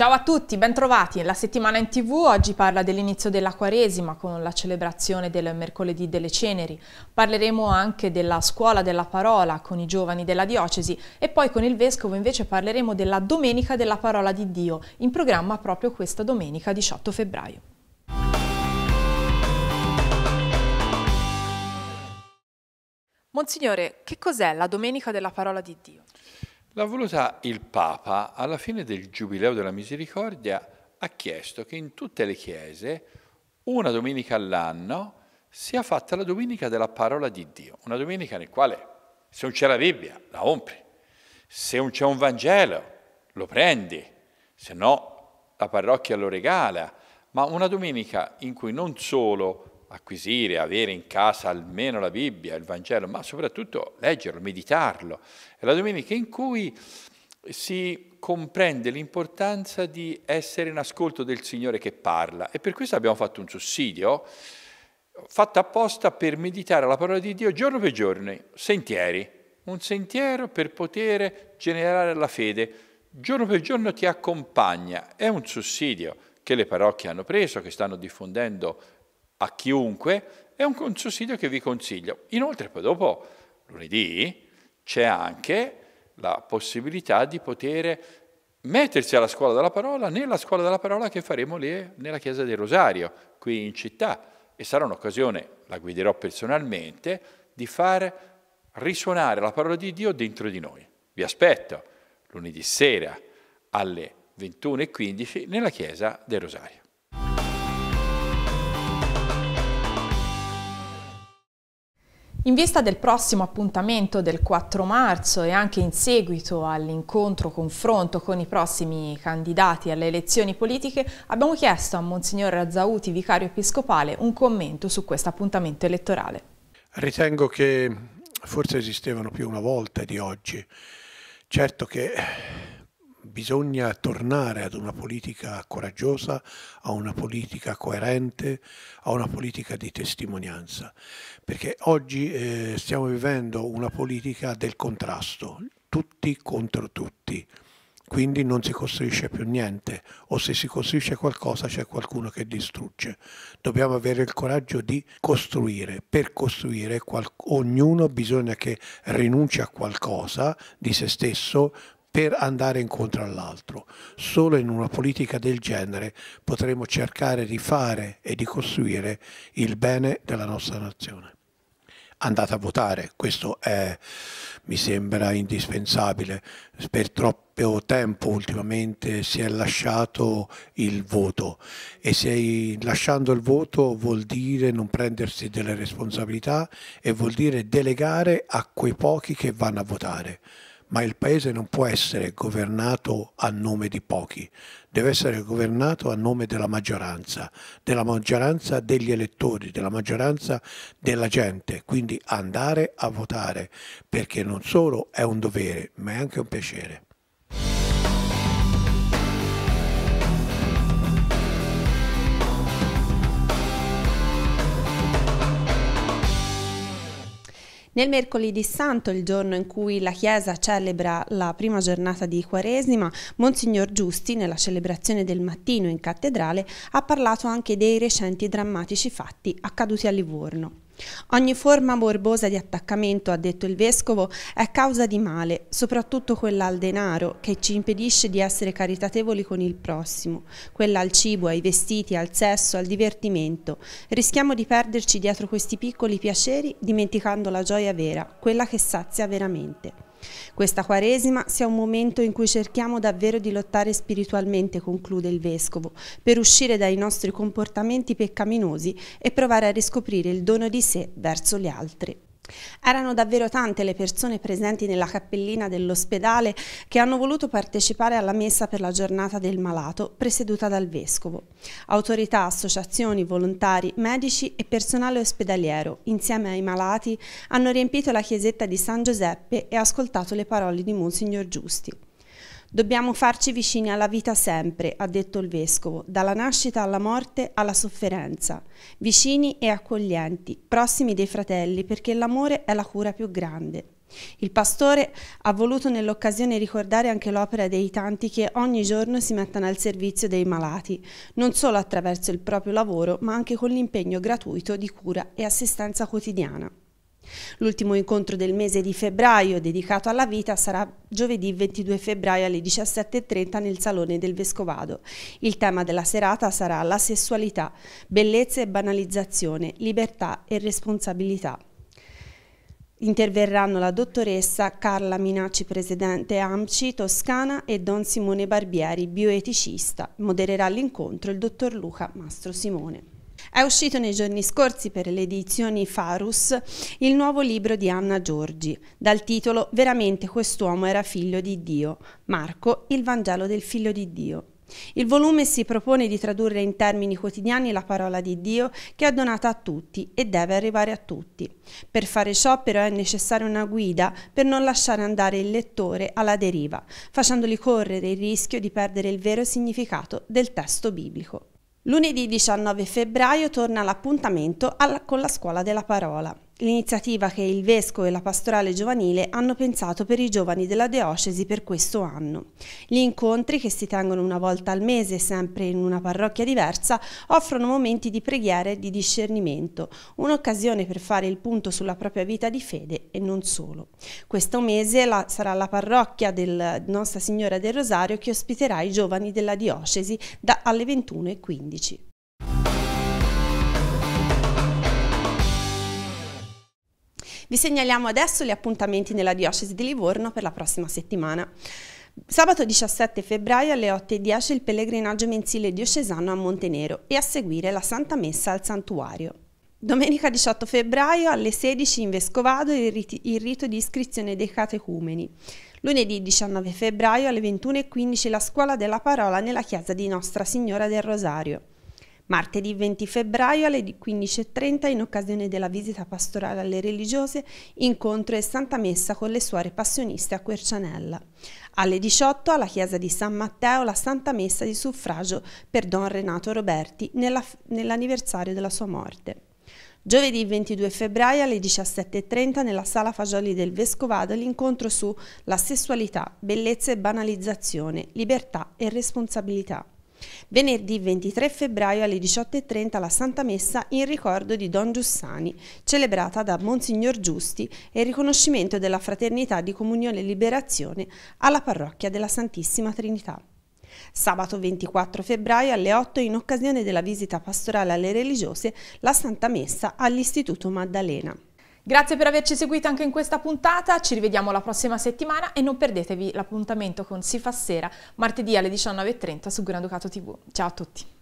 Ciao a tutti, bentrovati. La settimana in tv oggi parla dell'inizio della Quaresima con la celebrazione del mercoledì delle ceneri. Parleremo anche della scuola della parola con i giovani della diocesi e poi con il vescovo invece parleremo della domenica della parola di Dio, in programma proprio questa domenica 18 febbraio. Monsignore, che cos'è la domenica della parola di Dio? L'ha voluta il Papa alla fine del Giubileo della Misericordia, ha chiesto che in tutte le chiese una domenica all'anno sia fatta la domenica della parola di Dio, una domenica nel quale se non c'è la Bibbia la compri, se non c'è un Vangelo lo prendi, se no la parrocchia lo regala, ma una domenica in cui non solo acquisire, avere in casa almeno la Bibbia, il Vangelo, ma soprattutto leggerlo, meditarlo. È la domenica in cui si comprende l'importanza di essere in ascolto del Signore che parla e per questo abbiamo fatto un sussidio fatto apposta per meditare la parola di Dio giorno per giorno, sentieri, un sentiero per poter generare la fede. Giorno per giorno ti accompagna, è un sussidio che le parrocchie hanno preso, che stanno diffondendo a chiunque, è un sussidio che vi consiglio. Inoltre poi dopo, lunedì, c'è anche la possibilità di poter mettersi alla scuola della parola, nella scuola della parola che faremo lì nella chiesa del Rosario, qui in città. E sarà un'occasione, la guiderò personalmente, di far risuonare la parola di Dio dentro di noi. Vi aspetto lunedì sera alle 21.15 nella chiesa del Rosario. In vista del prossimo appuntamento del 4 marzo e anche in seguito all'incontro confronto con i prossimi candidati alle elezioni politiche, abbiamo chiesto a Monsignor Razzauti, vicario episcopale, un commento su questo appuntamento elettorale. Ritengo che forse esistevano più una volta di oggi. Certo che bisogna tornare ad una politica coraggiosa, a una politica coerente, a una politica di testimonianza, perché oggi eh, stiamo vivendo una politica del contrasto, tutti contro tutti quindi non si costruisce più niente o se si costruisce qualcosa c'è qualcuno che distrugge. Dobbiamo avere il coraggio di costruire, per costruire ognuno bisogna che rinunci a qualcosa di se stesso per andare incontro all'altro. Solo in una politica del genere potremo cercare di fare e di costruire il bene della nostra nazione. Andate a votare, questo è, mi sembra indispensabile. Per troppo tempo ultimamente si è lasciato il voto e se lasciando il voto vuol dire non prendersi delle responsabilità e vuol dire delegare a quei pochi che vanno a votare ma il paese non può essere governato a nome di pochi, deve essere governato a nome della maggioranza, della maggioranza degli elettori, della maggioranza della gente, quindi andare a votare, perché non solo è un dovere, ma è anche un piacere. Nel mercoledì santo, il giorno in cui la Chiesa celebra la prima giornata di Quaresima, Monsignor Giusti, nella celebrazione del mattino in cattedrale, ha parlato anche dei recenti drammatici fatti accaduti a Livorno. Ogni forma morbosa di attaccamento, ha detto il Vescovo, è causa di male, soprattutto quella al denaro, che ci impedisce di essere caritatevoli con il prossimo, quella al cibo, ai vestiti, al sesso, al divertimento. Rischiamo di perderci dietro questi piccoli piaceri, dimenticando la gioia vera, quella che sazia veramente. Questa Quaresima sia un momento in cui cerchiamo davvero di lottare spiritualmente, conclude il Vescovo, per uscire dai nostri comportamenti peccaminosi e provare a riscoprire il dono di sé verso gli altri. Erano davvero tante le persone presenti nella cappellina dell'ospedale che hanno voluto partecipare alla messa per la giornata del malato presieduta dal Vescovo. Autorità, associazioni, volontari, medici e personale ospedaliero, insieme ai malati, hanno riempito la chiesetta di San Giuseppe e ascoltato le parole di Monsignor Giusti. Dobbiamo farci vicini alla vita sempre, ha detto il Vescovo, dalla nascita alla morte alla sofferenza, vicini e accoglienti, prossimi dei fratelli, perché l'amore è la cura più grande. Il pastore ha voluto nell'occasione ricordare anche l'opera dei tanti che ogni giorno si mettono al servizio dei malati, non solo attraverso il proprio lavoro, ma anche con l'impegno gratuito di cura e assistenza quotidiana. L'ultimo incontro del mese di febbraio dedicato alla vita sarà giovedì 22 febbraio alle 17.30 nel Salone del Vescovado. Il tema della serata sarà la sessualità, bellezza e banalizzazione, libertà e responsabilità. Interverranno la dottoressa Carla Minacci, presidente AMCI Toscana e Don Simone Barbieri, bioeticista. Modererà l'incontro il dottor Luca Mastro Simone. È uscito nei giorni scorsi per le edizioni Farus il nuovo libro di Anna Giorgi, dal titolo Veramente quest'uomo era figlio di Dio, Marco, il Vangelo del figlio di Dio. Il volume si propone di tradurre in termini quotidiani la parola di Dio che è donata a tutti e deve arrivare a tutti. Per fare ciò però è necessaria una guida per non lasciare andare il lettore alla deriva, facendoli correre il rischio di perdere il vero significato del testo biblico. Lunedì 19 febbraio torna l'appuntamento con la Scuola della Parola l'iniziativa che il Vescovo e la Pastorale Giovanile hanno pensato per i giovani della diocesi per questo anno. Gli incontri, che si tengono una volta al mese sempre in una parrocchia diversa, offrono momenti di preghiera e di discernimento, un'occasione per fare il punto sulla propria vita di fede e non solo. Questo mese la, sarà la parrocchia del Nostra Signora del Rosario che ospiterà i giovani della diocesi da alle 21.15. Vi segnaliamo adesso gli appuntamenti nella diocesi di Livorno per la prossima settimana. Sabato 17 febbraio alle 8.10 il pellegrinaggio mensile diocesano a Montenero e a seguire la Santa Messa al Santuario. Domenica 18 febbraio alle 16 in Vescovado il, rit il rito di iscrizione dei catecumeni. Lunedì 19 febbraio alle 21.15 la scuola della parola nella chiesa di Nostra Signora del Rosario martedì 20 febbraio alle 15.30 in occasione della visita pastorale alle religiose, incontro e santa messa con le suore passioniste a Quercianella. Alle 18 alla chiesa di San Matteo la santa messa di suffragio per Don Renato Roberti nell'anniversario della sua morte. Giovedì 22 febbraio alle 17.30 nella Sala Fagioli del Vescovado l'incontro su La sessualità, bellezza e banalizzazione, libertà e responsabilità. Venerdì 23 febbraio alle 18.30 la Santa Messa in ricordo di Don Giussani, celebrata da Monsignor Giusti e riconoscimento della fraternità di comunione e liberazione alla parrocchia della Santissima Trinità. Sabato 24 febbraio alle 8 in occasione della visita pastorale alle religiose la Santa Messa all'Istituto Maddalena. Grazie per averci seguito anche in questa puntata, ci rivediamo la prossima settimana e non perdetevi l'appuntamento con Si fa sera martedì alle 19.30 su Granducato TV. Ciao a tutti!